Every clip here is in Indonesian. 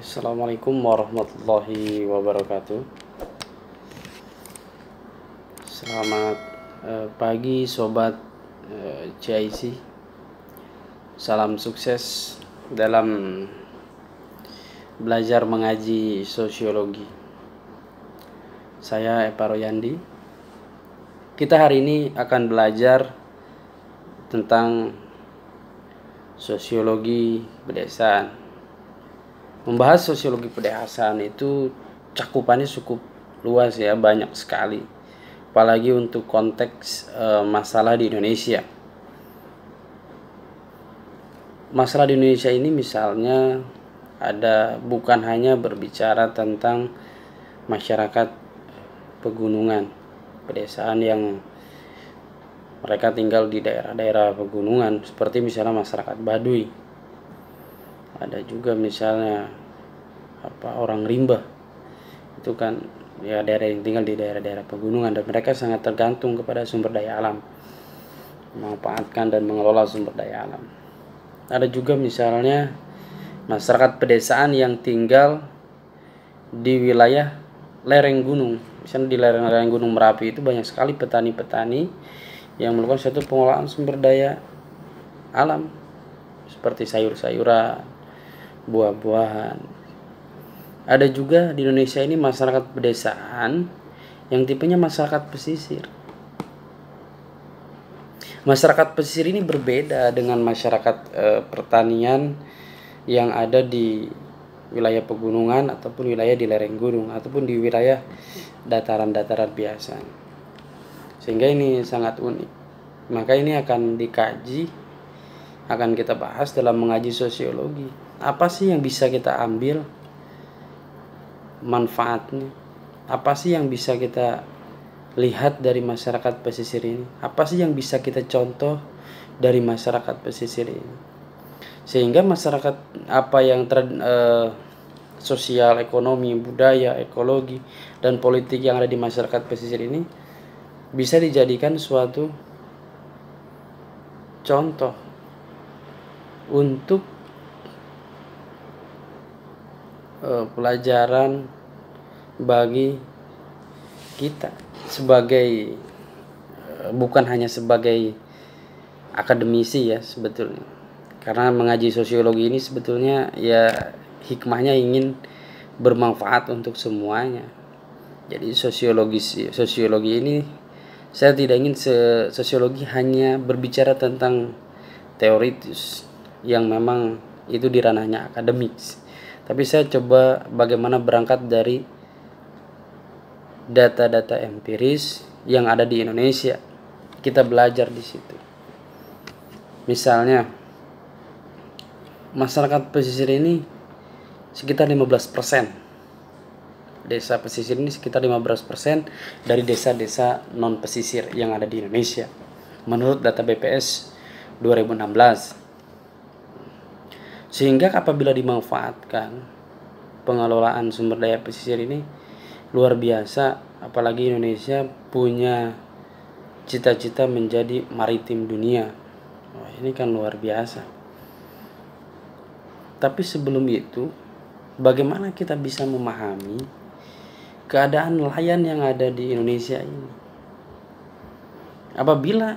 Assalamualaikum warahmatullahi wabarakatuh Selamat eh, pagi Sobat CIC eh, Salam sukses dalam belajar mengaji sosiologi Saya Epa Royandi Kita hari ini akan belajar tentang sosiologi pedesaan membahas sosiologi pedesaan itu cakupannya cukup luas ya banyak sekali apalagi untuk konteks e, masalah di Indonesia masalah di Indonesia ini misalnya ada bukan hanya berbicara tentang masyarakat pegunungan pedesaan yang mereka tinggal di daerah-daerah pegunungan seperti misalnya masyarakat Baduy ada juga misalnya apa orang rimba itu kan ya daerah yang tinggal di daerah-daerah pegunungan dan mereka sangat tergantung kepada sumber daya alam memanfaatkan dan mengelola sumber daya alam ada juga misalnya masyarakat pedesaan yang tinggal di wilayah lereng gunung misalnya di lereng-lereng gunung merapi itu banyak sekali petani-petani yang melakukan suatu pengolahan sumber daya alam seperti sayur-sayuran buah-buahan. Ada juga di Indonesia ini masyarakat pedesaan yang tipenya masyarakat pesisir. Masyarakat pesisir ini berbeda dengan masyarakat e, pertanian yang ada di wilayah pegunungan ataupun wilayah di lereng gunung ataupun di wilayah dataran-dataran biasa. Sehingga ini sangat unik. Maka ini akan dikaji akan kita bahas dalam mengaji sosiologi apa sih yang bisa kita ambil manfaatnya apa sih yang bisa kita lihat dari masyarakat pesisir ini apa sih yang bisa kita contoh dari masyarakat pesisir ini sehingga masyarakat apa yang ter, eh, sosial ekonomi budaya ekologi dan politik yang ada di masyarakat pesisir ini bisa dijadikan suatu contoh untuk uh, pelajaran bagi kita sebagai uh, bukan hanya sebagai akademisi ya sebetulnya karena mengaji sosiologi ini sebetulnya ya hikmahnya ingin bermanfaat untuk semuanya jadi sosiologi sosiologi ini saya tidak ingin sosiologi hanya berbicara tentang teoritis yang memang itu di ranahnya akademis tapi saya coba bagaimana berangkat dari data-data empiris yang ada di Indonesia kita belajar di situ misalnya masyarakat pesisir ini sekitar 15% desa pesisir ini sekitar 15% dari desa-desa non pesisir yang ada di Indonesia menurut data BPS 2016 sehingga apabila dimanfaatkan pengelolaan sumber daya pesisir ini luar biasa, apalagi Indonesia punya cita-cita menjadi maritim dunia. Wah, ini kan luar biasa. Tapi sebelum itu, bagaimana kita bisa memahami keadaan nelayan yang ada di Indonesia ini? Apabila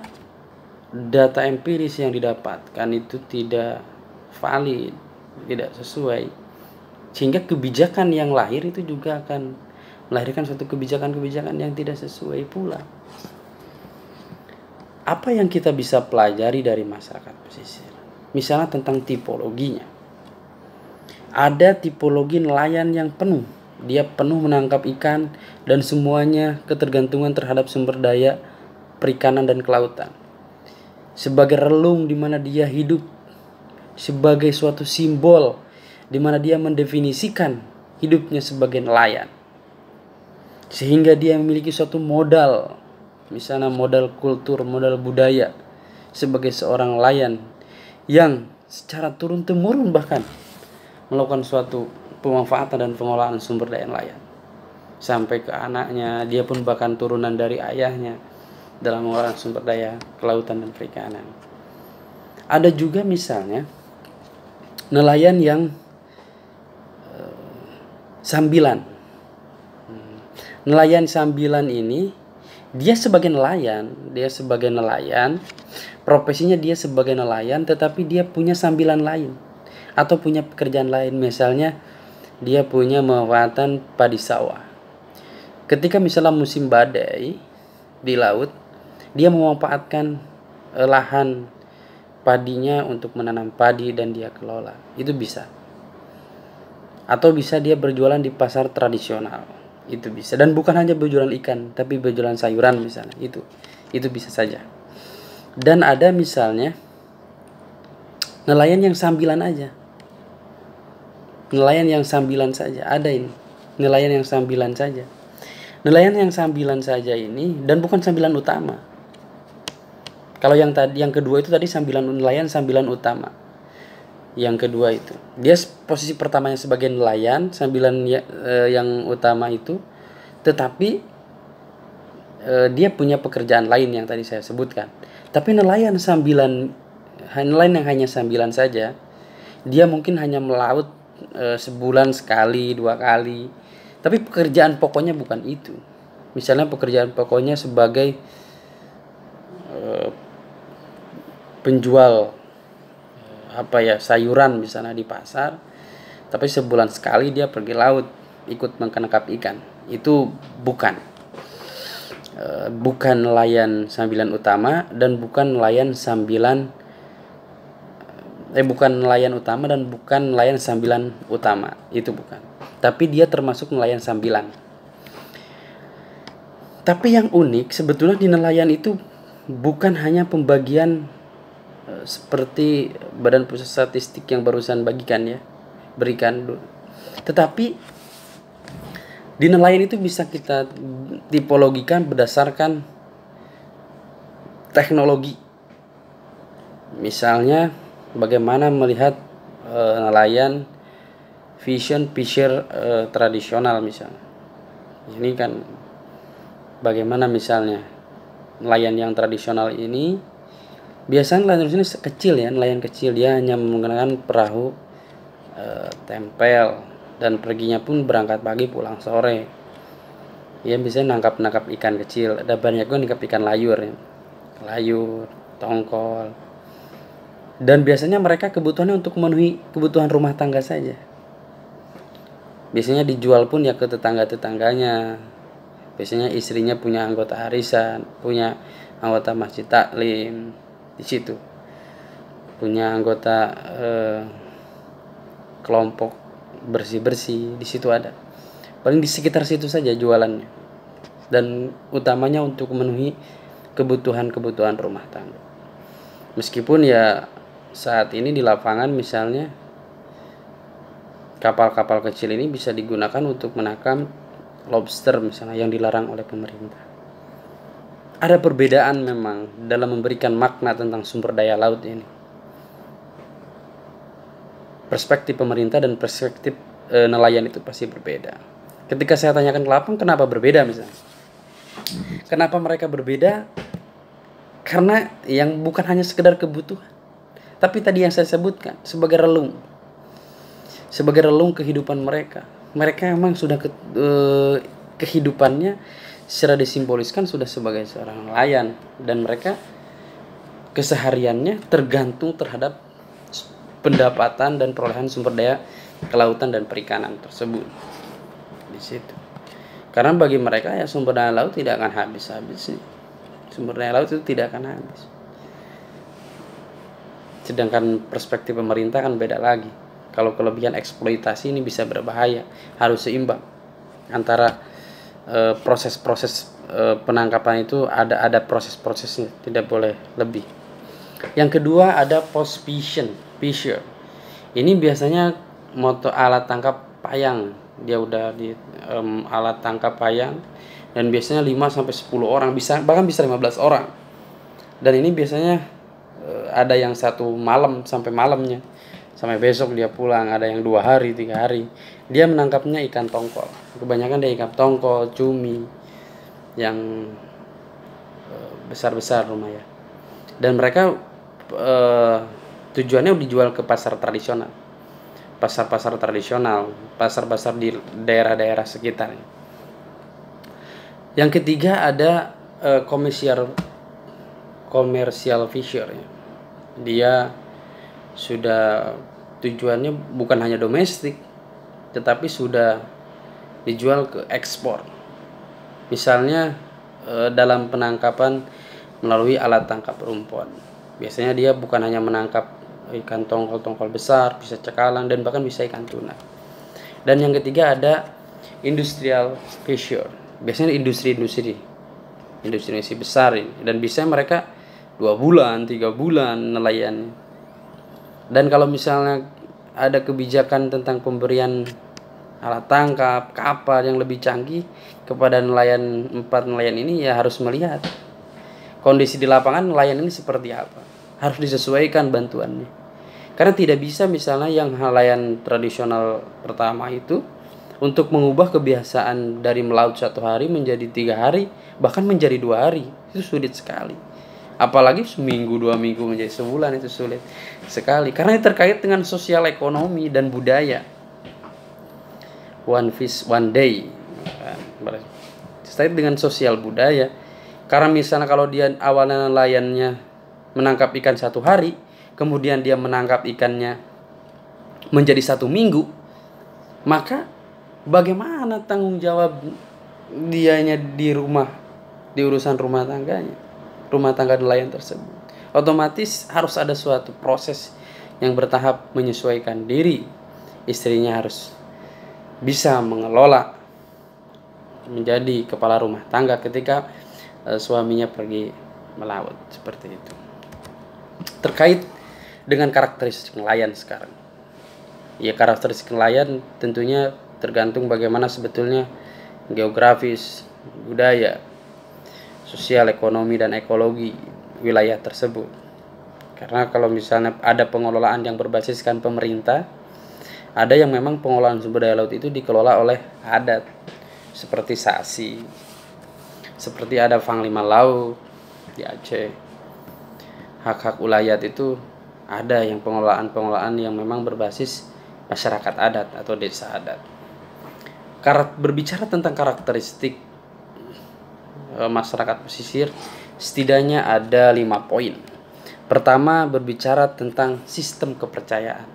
data empiris yang didapatkan itu tidak valid, tidak sesuai. Sehingga kebijakan yang lahir itu juga akan melahirkan suatu kebijakan-kebijakan yang tidak sesuai pula. Apa yang kita bisa pelajari dari masyarakat pesisir? Misalnya tentang tipologinya. Ada tipologi nelayan yang penuh. Dia penuh menangkap ikan dan semuanya ketergantungan terhadap sumber daya perikanan dan kelautan sebagai relung di mana dia hidup sebagai suatu simbol di mana dia mendefinisikan hidupnya sebagai nelayan. Sehingga dia memiliki suatu modal, misalnya modal kultur, modal budaya sebagai seorang nelayan yang secara turun-temurun bahkan melakukan suatu pemanfaatan dan pengolahan sumber daya nelayan sampai ke anaknya dia pun bahkan turunan dari ayahnya dalam mengolah sumber daya kelautan dan perikanan ada juga misalnya nelayan yang eh, sambilan. Nelayan sambilan ini dia sebagai nelayan, dia sebagai nelayan, profesinya dia sebagai nelayan tetapi dia punya sambilan lain atau punya pekerjaan lain misalnya dia punya mewatan padi sawah. Ketika misalnya musim badai di laut, dia memanfaatkan eh, lahan padinya untuk menanam padi dan dia kelola. Itu bisa. Atau bisa dia berjualan di pasar tradisional. Itu bisa. Dan bukan hanya berjualan ikan, tapi berjualan sayuran misalnya. Itu. Itu bisa saja. Dan ada misalnya nelayan yang sambilan aja. Nelayan yang sambilan saja. Ada ini. Nelayan yang sambilan saja. Nelayan yang sambilan saja ini dan bukan sambilan utama kalau yang tadi yang kedua itu tadi sambilan nelayan sambilan utama. Yang kedua itu. Dia posisi pertamanya sebagai nelayan, sambilan ya, eh, yang utama itu tetapi eh, dia punya pekerjaan lain yang tadi saya sebutkan. Tapi nelayan sambilan nelayan yang hanya sambilan saja, dia mungkin hanya melaut e, sebulan sekali, dua kali. Tapi pekerjaan pokoknya bukan itu. Misalnya pekerjaan pokoknya sebagai eh, penjual eh, apa ya sayuran misalnya di pasar tapi sebulan sekali dia pergi laut ikut menangkap ikan itu bukan eh, bukan nelayan sambilan utama dan bukan nelayan sambilan eh bukan nelayan utama dan bukan nelayan sambilan utama itu bukan tapi dia termasuk nelayan sambilan tapi yang unik sebetulnya di nelayan itu bukan hanya pembagian Eh, seperti Badan Pusat Statistik yang barusan bagikan ya berikan tetapi di nelayan itu bisa kita tipologikan berdasarkan teknologi misalnya bagaimana melihat e, nelayan vision fisher e, tradisional misalnya ini kan bagaimana misalnya nelayan yang tradisional ini biasanya nelayan di ini kecil ya nelayan kecil dia hanya menggunakan perahu e, tempel dan perginya pun berangkat pagi pulang sore ya biasanya nangkap nangkap ikan kecil ada banyak gua nangkap ikan layur ya layur tongkol dan biasanya mereka kebutuhannya untuk memenuhi kebutuhan rumah tangga saja biasanya dijual pun ya ke tetangga tetangganya biasanya istrinya punya anggota harisan punya anggota masjid taklim di situ punya anggota eh, kelompok bersih bersih di situ ada paling di sekitar situ saja jualannya dan utamanya untuk memenuhi kebutuhan kebutuhan rumah tangga meskipun ya saat ini di lapangan misalnya kapal-kapal kecil ini bisa digunakan untuk menangkap lobster misalnya yang dilarang oleh pemerintah ada perbedaan memang dalam memberikan makna tentang sumber daya laut ini. Perspektif pemerintah dan perspektif e, nelayan itu pasti berbeda. Ketika saya tanyakan ke lapang kenapa berbeda misalnya. Kenapa mereka berbeda? Karena yang bukan hanya sekedar kebutuhan, tapi tadi yang saya sebutkan sebagai relung. Sebagai relung kehidupan mereka. Mereka memang sudah ke, e, kehidupannya secara disimboliskan sudah sebagai seorang nelayan dan mereka kesehariannya tergantung terhadap pendapatan dan perolehan sumber daya kelautan dan perikanan tersebut di situ karena bagi mereka ya sumber daya laut tidak akan habis-habis sumber daya laut itu tidak akan habis sedangkan perspektif pemerintah kan beda lagi kalau kelebihan eksploitasi ini bisa berbahaya harus seimbang antara Eh, proses-proses e, e, penangkapan itu ada ada proses-prosesnya tidak boleh lebih yang kedua ada post fishing fisher ini biasanya moto alat tangkap payang dia udah di um, alat tangkap payang dan biasanya 5 sampai 10 orang bisa bahkan bisa 15 orang dan ini biasanya e, ada yang satu malam sampai malamnya sampai besok dia pulang ada yang dua hari tiga hari dia menangkapnya ikan tongkol kebanyakan dia ikan tongkol cumi yang eh, besar-besar lumayan dan mereka eh, tujuannya dijual ke pasar tradisional pasar-pasar tradisional pasar-pasar di daerah-daerah sekitar yang ketiga ada eh, komersial komersial fisher ya. dia sudah tujuannya bukan hanya domestik tetapi sudah dijual ke ekspor. Misalnya eh, dalam penangkapan melalui alat tangkap rumpon. Biasanya dia bukan hanya menangkap ikan tongkol-tongkol besar, bisa cekalang dan bahkan bisa ikan tuna. Dan yang ketiga ada industrial fisher. Biasanya industri-industri, industri-industri besar ini. dan bisa mereka dua bulan, tiga bulan nelayan. Dan kalau misalnya ada kebijakan tentang pemberian alat tangkap kapal yang lebih canggih kepada nelayan empat nelayan ini ya harus melihat kondisi di lapangan nelayan ini seperti apa harus disesuaikan bantuannya karena tidak bisa misalnya yang nelayan tradisional pertama itu untuk mengubah kebiasaan dari melaut satu hari menjadi tiga hari bahkan menjadi dua hari itu sulit sekali apalagi seminggu dua minggu menjadi sebulan itu sulit sekali karena ini terkait dengan sosial ekonomi dan budaya one fish one day kan, terkait dengan sosial budaya karena misalnya kalau dia awalnya nelayannya menangkap ikan satu hari kemudian dia menangkap ikannya menjadi satu minggu maka bagaimana tanggung jawab dianya di rumah di urusan rumah tangganya rumah tangga nelayan tersebut. Otomatis harus ada suatu proses yang bertahap menyesuaikan diri. Istrinya harus bisa mengelola menjadi kepala rumah tangga ketika e, suaminya pergi melaut seperti itu. Terkait dengan karakteristik nelayan sekarang. Ya karakteristik nelayan tentunya tergantung bagaimana sebetulnya geografis, budaya, sosial, ekonomi, dan ekologi wilayah tersebut. Karena kalau misalnya ada pengelolaan yang berbasiskan pemerintah, ada yang memang pengelolaan sumber daya laut itu dikelola oleh adat seperti Sasi, seperti ada Panglima Laut di Aceh. Hak-hak ulayat itu ada yang pengelolaan-pengelolaan yang memang berbasis masyarakat adat atau desa adat. berbicara tentang karakteristik Eh, masyarakat pesisir setidaknya ada lima poin. Pertama, berbicara tentang sistem kepercayaan.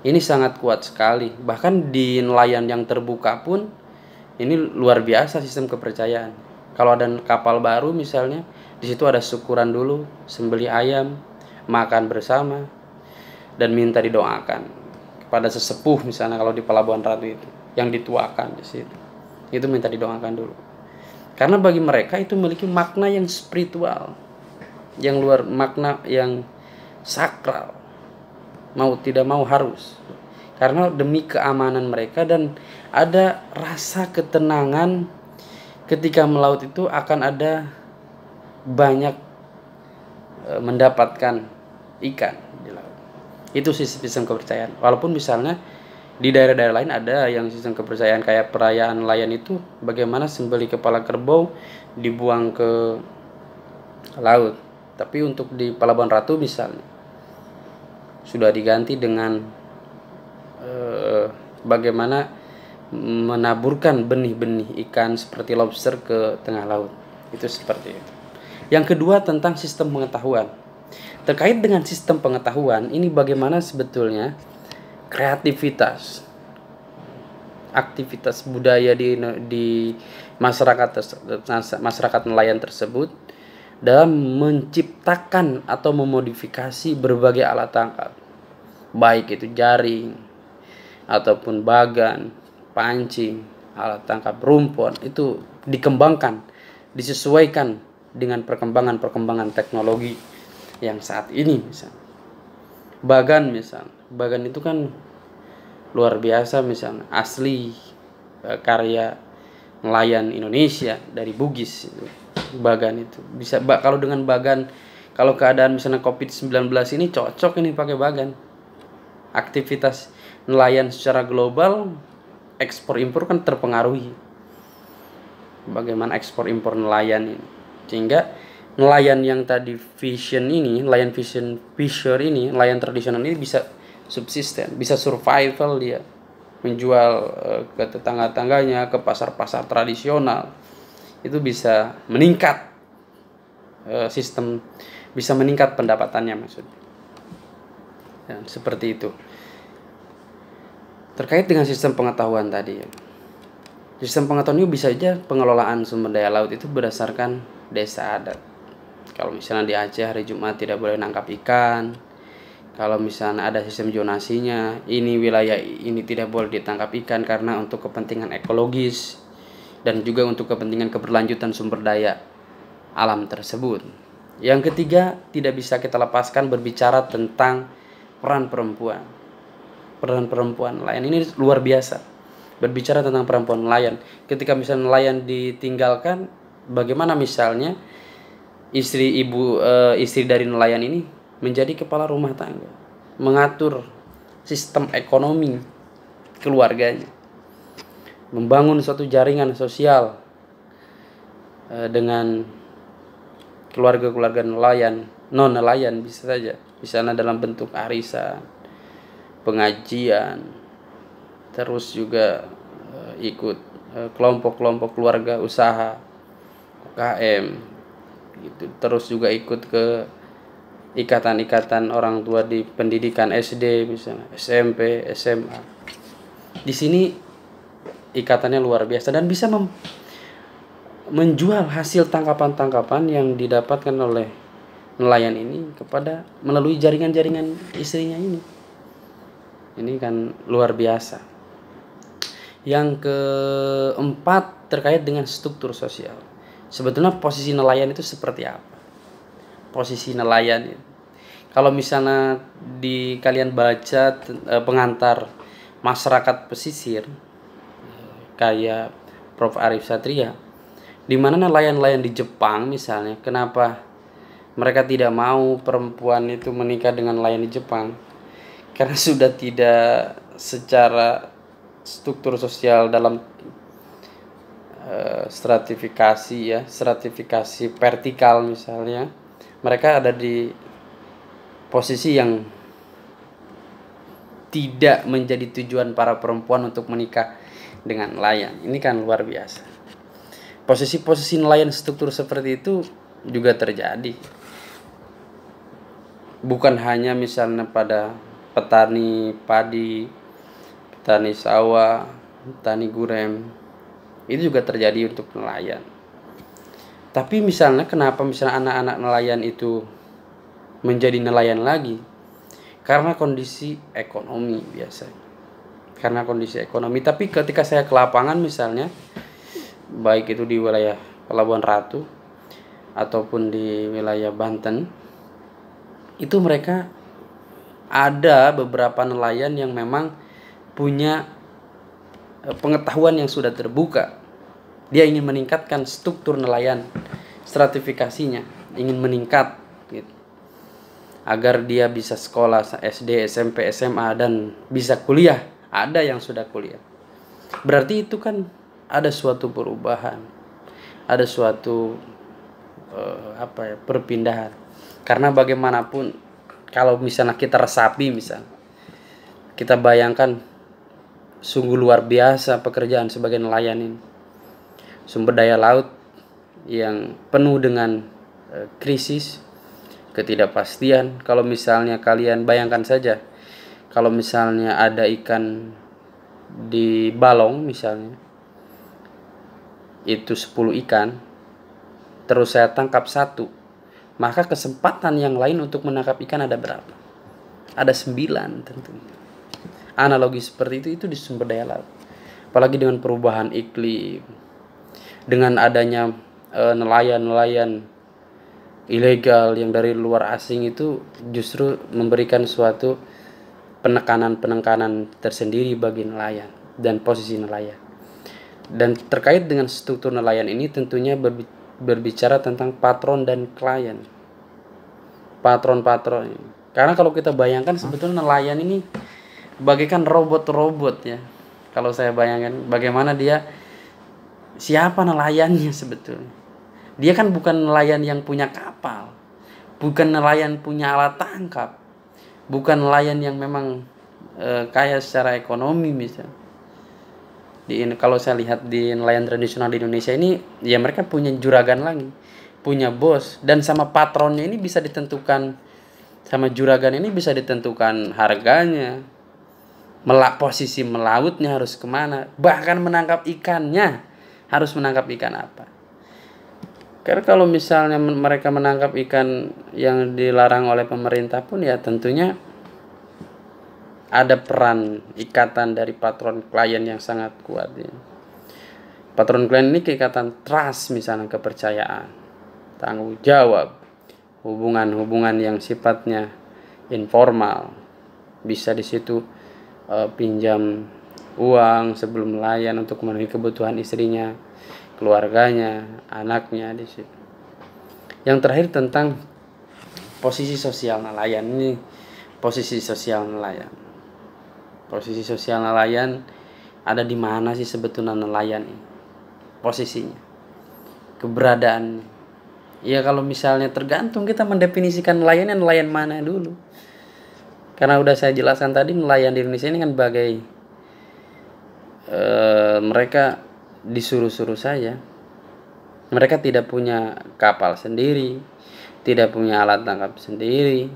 Ini sangat kuat sekali. Bahkan di nelayan yang terbuka pun ini luar biasa sistem kepercayaan. Kalau ada kapal baru misalnya, di situ ada syukuran dulu, sembeli ayam, makan bersama, dan minta didoakan kepada sesepuh misalnya kalau di pelabuhan ratu itu yang dituakan di situ itu minta didoakan dulu karena bagi mereka itu memiliki makna yang spiritual, yang luar makna yang sakral. Mau tidak mau harus. Karena demi keamanan mereka dan ada rasa ketenangan ketika melaut itu akan ada banyak e, mendapatkan ikan di laut. Itu sistem kepercayaan. Walaupun misalnya di daerah-daerah lain ada yang sistem kepercayaan kayak perayaan nelayan itu bagaimana sembeli kepala kerbau dibuang ke laut tapi untuk di Pelabuhan Ratu misalnya sudah diganti dengan eh, bagaimana menaburkan benih-benih ikan seperti lobster ke tengah laut itu seperti itu yang kedua tentang sistem pengetahuan terkait dengan sistem pengetahuan ini bagaimana sebetulnya kreativitas aktivitas budaya di di masyarakat masyarakat nelayan tersebut dalam menciptakan atau memodifikasi berbagai alat tangkap baik itu jaring ataupun bagan, pancing, alat tangkap rumpon itu dikembangkan, disesuaikan dengan perkembangan-perkembangan teknologi yang saat ini misalnya. Bagan misalnya, bagan itu kan luar biasa misalnya asli eh, karya nelayan Indonesia dari Bugis itu bagan itu bisa bak kalau dengan bagan kalau keadaan misalnya COVID-19 ini cocok ini pakai bagan aktivitas nelayan secara global ekspor impor kan terpengaruhi bagaimana ekspor impor nelayan ini sehingga nelayan yang tadi vision ini nelayan vision fisher ini nelayan tradisional ini bisa subsisten, bisa survival dia menjual eh, ke tetangga-tangganya, ke pasar-pasar tradisional. Itu bisa meningkat eh, sistem bisa meningkat pendapatannya maksudnya. Dan ya, seperti itu. Terkait dengan sistem pengetahuan tadi ya. Sistem pengetahuan itu bisa aja pengelolaan sumber daya laut itu berdasarkan desa adat. Kalau misalnya di Aceh hari Jumat tidak boleh nangkap ikan, kalau misalnya ada sistem jonasinya ini wilayah ini tidak boleh ditangkap ikan karena untuk kepentingan ekologis dan juga untuk kepentingan keberlanjutan sumber daya alam tersebut. Yang ketiga, tidak bisa kita lepaskan berbicara tentang peran perempuan. Peran perempuan lain ini luar biasa. Berbicara tentang perempuan nelayan, ketika misalnya nelayan ditinggalkan, bagaimana misalnya istri ibu e, istri dari nelayan ini menjadi kepala rumah tangga, mengatur sistem ekonomi keluarganya, membangun suatu jaringan sosial eh, dengan keluarga-keluarga nelayan, non nelayan bisa saja, sana dalam bentuk arisan, pengajian, terus juga eh, ikut eh, kelompok-kelompok keluarga usaha, UKM, gitu. terus juga ikut ke ikatan-ikatan orang tua di pendidikan SD misalnya SMP SMA di sini ikatannya luar biasa dan bisa mem menjual hasil tangkapan-tangkapan yang didapatkan oleh nelayan ini kepada melalui jaringan-jaringan istrinya ini ini kan luar biasa yang keempat terkait dengan struktur sosial sebetulnya posisi nelayan itu seperti apa posisi nelayan. Kalau misalnya di kalian baca eh, pengantar masyarakat pesisir kayak Prof Arif Satria, di mana nelayan-nelayan di Jepang misalnya, kenapa mereka tidak mau perempuan itu menikah dengan nelayan di Jepang? Karena sudah tidak secara struktur sosial dalam eh, stratifikasi ya, stratifikasi vertikal misalnya mereka ada di posisi yang tidak menjadi tujuan para perempuan untuk menikah dengan nelayan. Ini kan luar biasa. Posisi-posisi nelayan struktur seperti itu juga terjadi. Bukan hanya misalnya pada petani padi, petani sawah, petani gurem. Itu juga terjadi untuk nelayan. Tapi misalnya kenapa misalnya anak-anak nelayan itu menjadi nelayan lagi? Karena kondisi ekonomi biasa, Karena kondisi ekonomi. Tapi ketika saya ke lapangan misalnya, baik itu di wilayah Pelabuhan Ratu ataupun di wilayah Banten, itu mereka ada beberapa nelayan yang memang punya eh, pengetahuan yang sudah terbuka dia ingin meningkatkan struktur nelayan, stratifikasinya, ingin meningkat gitu. Agar dia bisa sekolah SD, SMP, SMA dan bisa kuliah. Ada yang sudah kuliah. Berarti itu kan ada suatu perubahan. Ada suatu uh, apa ya, perpindahan. Karena bagaimanapun kalau misalnya kita resapi misal, kita bayangkan sungguh luar biasa pekerjaan sebagai nelayan ini sumber daya laut yang penuh dengan eh, krisis, ketidakpastian. Kalau misalnya kalian bayangkan saja, kalau misalnya ada ikan di balong misalnya, itu 10 ikan, terus saya tangkap satu, maka kesempatan yang lain untuk menangkap ikan ada berapa? Ada 9 tentunya. Analogi seperti itu itu di sumber daya laut. Apalagi dengan perubahan iklim, dengan adanya eh, nelayan-nelayan ilegal yang dari luar asing itu justru memberikan suatu penekanan-penekanan tersendiri bagi nelayan dan posisi nelayan. Dan terkait dengan struktur nelayan ini tentunya berbicara tentang patron dan klien. Patron-patron. Karena kalau kita bayangkan sebetulnya nelayan ini bagaikan robot-robot ya. Kalau saya bayangkan bagaimana dia siapa nelayannya sebetulnya dia kan bukan nelayan yang punya kapal bukan nelayan punya alat tangkap bukan nelayan yang memang e, kaya secara ekonomi misalnya di kalau saya lihat di nelayan tradisional di Indonesia ini ya mereka punya juragan lagi punya bos dan sama patronnya ini bisa ditentukan sama juragan ini bisa ditentukan harganya melak posisi melautnya harus kemana bahkan menangkap ikannya harus menangkap ikan apa. Karena kalau misalnya mereka menangkap ikan yang dilarang oleh pemerintah pun ya tentunya ada peran ikatan dari patron klien yang sangat kuat ya. Patron klien ini keikatan trust misalnya kepercayaan, tanggung jawab, hubungan-hubungan yang sifatnya informal. Bisa di situ uh, pinjam uang sebelum melayan untuk memenuhi kebutuhan istrinya, keluarganya, anaknya di situ. Yang terakhir tentang posisi sosial nelayan ini posisi sosial nelayan. Posisi sosial nelayan ada di mana sih sebetulnya nelayan ini? Posisinya, keberadaannya. Ya kalau misalnya tergantung kita mendefinisikan nelayan yang nelayan mana dulu. Karena udah saya jelaskan tadi nelayan di Indonesia ini kan bagai Eh, mereka disuruh-suruh saja. Mereka tidak punya kapal sendiri, tidak punya alat tangkap sendiri.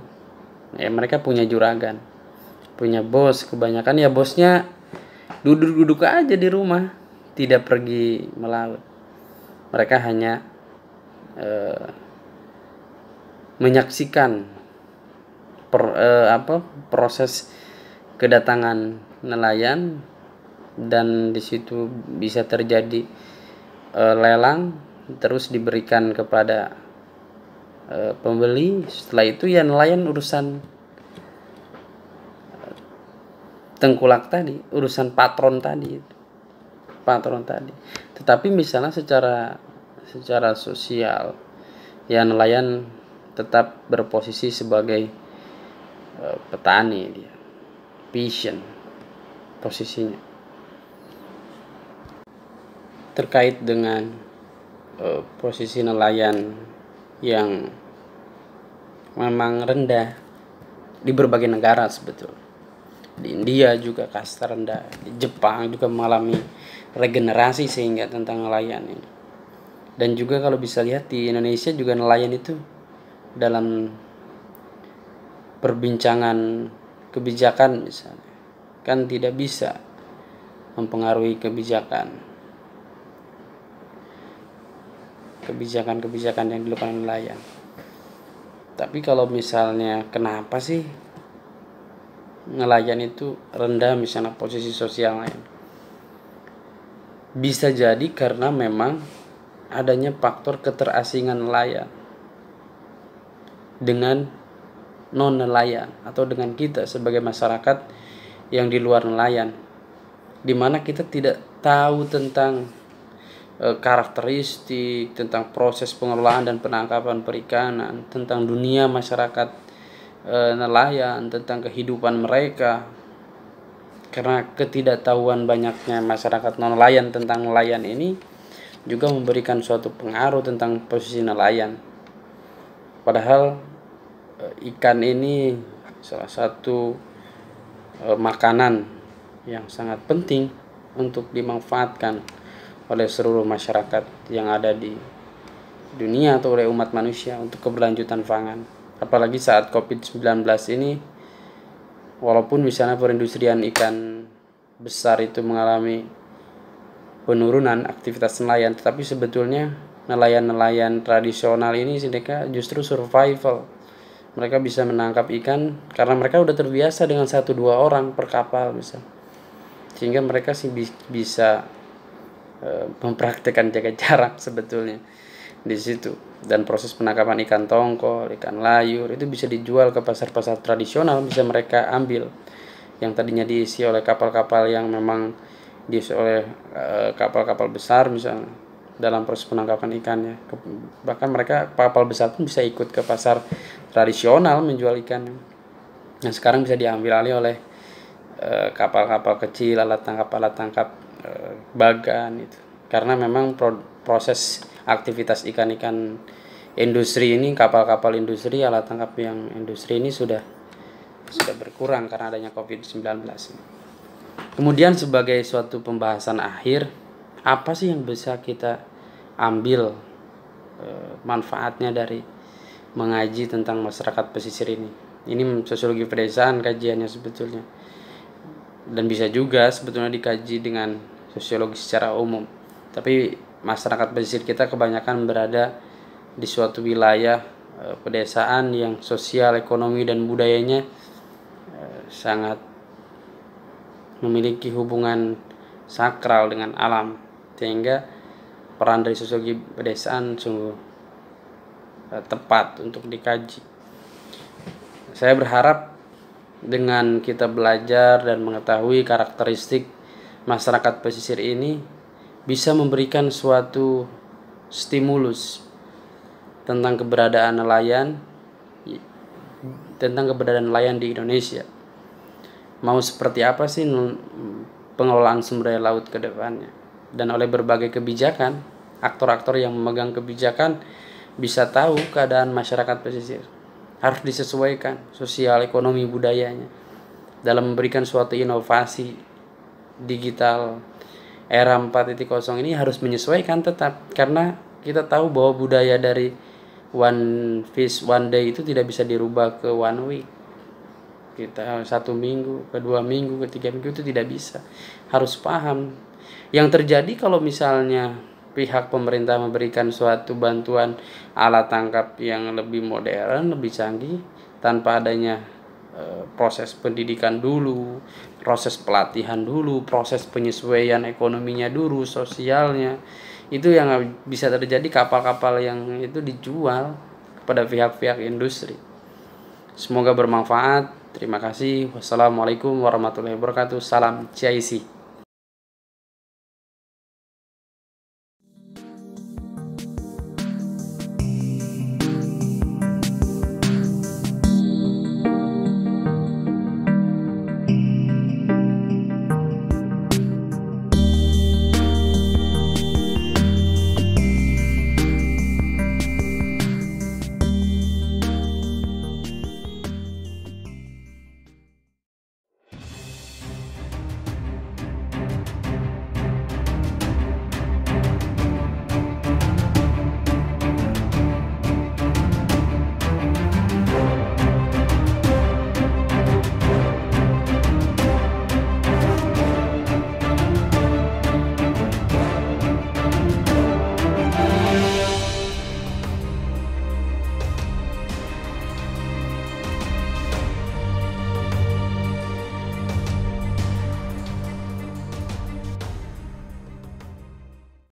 Ya, mereka punya juragan, punya bos. Kebanyakan ya bosnya duduk-duduk aja di rumah, tidak pergi melaut. Mereka hanya e, menyaksikan per, eh, apa proses kedatangan nelayan dan di situ bisa terjadi e, lelang terus diberikan kepada e, pembeli setelah itu ya nelayan urusan eh, tengkulak tadi urusan patron tadi patron tadi tetapi misalnya secara secara sosial ya nelayan tetap berposisi sebagai e, petani dia vision posisinya terkait dengan uh, posisi nelayan yang memang rendah di berbagai negara sebetulnya. Di India juga kasta rendah, di Jepang juga mengalami regenerasi sehingga tentang nelayan ini. Dan juga kalau bisa lihat di Indonesia juga nelayan itu dalam perbincangan kebijakan misalnya kan tidak bisa mempengaruhi kebijakan kebijakan-kebijakan yang dilakukan nelayan. Tapi kalau misalnya kenapa sih nelayan itu rendah misalnya posisi sosial lain? Bisa jadi karena memang adanya faktor keterasingan nelayan dengan non nelayan atau dengan kita sebagai masyarakat yang di luar nelayan di mana kita tidak tahu tentang Eh, karakteristik, tentang proses pengelolaan dan penangkapan perikanan, tentang dunia masyarakat e, nelayan, tentang kehidupan mereka. Karena ketidaktahuan banyaknya masyarakat non nelayan tentang nelayan ini juga memberikan suatu pengaruh tentang posisi nelayan. Padahal e, ikan ini salah satu e, makanan yang sangat penting untuk dimanfaatkan oleh seluruh masyarakat yang ada di dunia atau oleh umat manusia untuk keberlanjutan pangan. Apalagi saat COVID-19 ini, walaupun misalnya perindustrian ikan besar itu mengalami penurunan aktivitas nelayan, tetapi sebetulnya nelayan-nelayan tradisional ini mereka justru survival. Mereka bisa menangkap ikan karena mereka udah terbiasa dengan satu dua orang per kapal bisa. Sehingga mereka sih bisa Eh, mempraktekkan jaga jarak sebetulnya di situ dan proses penangkapan ikan tongkol, ikan layur itu bisa dijual ke pasar-pasar tradisional bisa mereka ambil yang tadinya diisi oleh kapal-kapal yang memang diisi oleh eh, kapal-kapal besar misalnya dalam proses penangkapan ikannya bahkan mereka kapal besar pun bisa ikut ke pasar tradisional menjual ikan yang nah, sekarang bisa diambil alih oleh eh, kapal-kapal kecil alat tangkap alat tangkap Eh, bagan itu karena memang proses aktivitas ikan-ikan industri ini kapal-kapal industri alat tangkap yang industri ini sudah sudah berkurang karena adanya COVID-19 kemudian sebagai suatu pembahasan akhir apa sih yang bisa kita ambil eh, manfaatnya dari mengaji tentang masyarakat pesisir ini ini sosiologi pedesaan kajiannya sebetulnya dan bisa juga sebetulnya dikaji dengan sosiologi secara umum. Tapi masyarakat pesisir kita kebanyakan berada di suatu wilayah e, pedesaan yang sosial, ekonomi dan budayanya e, sangat memiliki hubungan sakral dengan alam. Sehingga peran dari sosiologi pedesaan sungguh e, tepat untuk dikaji. Saya berharap dengan kita belajar dan mengetahui karakteristik masyarakat pesisir ini bisa memberikan suatu stimulus tentang keberadaan nelayan tentang keberadaan nelayan di Indonesia. Mau seperti apa sih pengelolaan sumber daya laut ke depannya? Dan oleh berbagai kebijakan, aktor-aktor yang memegang kebijakan bisa tahu keadaan masyarakat pesisir harus disesuaikan sosial ekonomi budayanya dalam memberikan suatu inovasi digital era 4.0 ini harus menyesuaikan tetap karena kita tahu bahwa budaya dari one fish one day itu tidak bisa dirubah ke one week kita satu minggu ke dua minggu ke tiga minggu itu tidak bisa harus paham yang terjadi kalau misalnya pihak pemerintah memberikan suatu bantuan alat tangkap yang lebih modern, lebih canggih tanpa adanya e, proses pendidikan dulu, proses pelatihan dulu, proses penyesuaian ekonominya dulu, sosialnya. Itu yang bisa terjadi kapal-kapal yang itu dijual kepada pihak-pihak industri. Semoga bermanfaat. Terima kasih. Wassalamualaikum warahmatullahi wabarakatuh. Salam CIC.